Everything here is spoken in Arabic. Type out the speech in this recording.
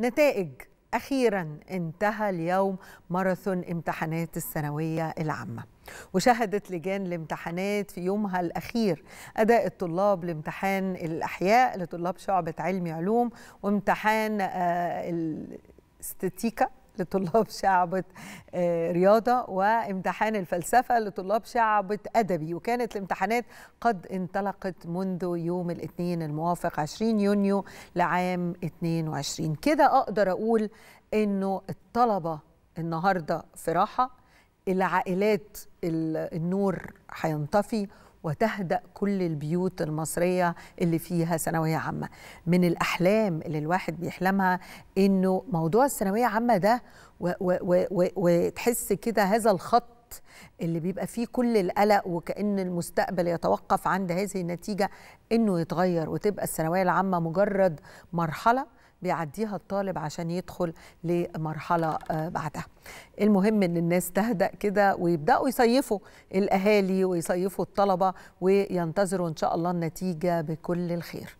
نتائج أخيرا انتهى اليوم ماراثون امتحانات الثانوية العامة وشهدت لجان الامتحانات في يومها الأخير أداء الطلاب لامتحان الأحياء لطلاب شعبة علمي علوم وامتحان آه لطلاب شعبة آه، رياضة وامتحان الفلسفة لطلاب شعبة أدبي وكانت الامتحانات قد انطلقت منذ يوم الاثنين الموافق 20 يونيو لعام 22 كده أقدر أقول أنه الطلبة النهاردة في راحة العائلات النور هينطفي وتهدأ كل البيوت المصرية اللي فيها ثانوية عامة من الأحلام اللي الواحد بيحلمها إنه موضوع الثانوية عامة ده وتحس كده هذا الخط اللي بيبقى فيه كل القلق وكأن المستقبل يتوقف عند هذه النتيجة إنه يتغير وتبقى الثانوية العامة مجرد مرحلة بيعديها الطالب عشان يدخل لمرحلة آه، بعدها المهم ان الناس تهدأ كده ويبدأوا يصيفوا الأهالي ويصيفوا الطلبة وينتظروا إن شاء الله النتيجة بكل الخير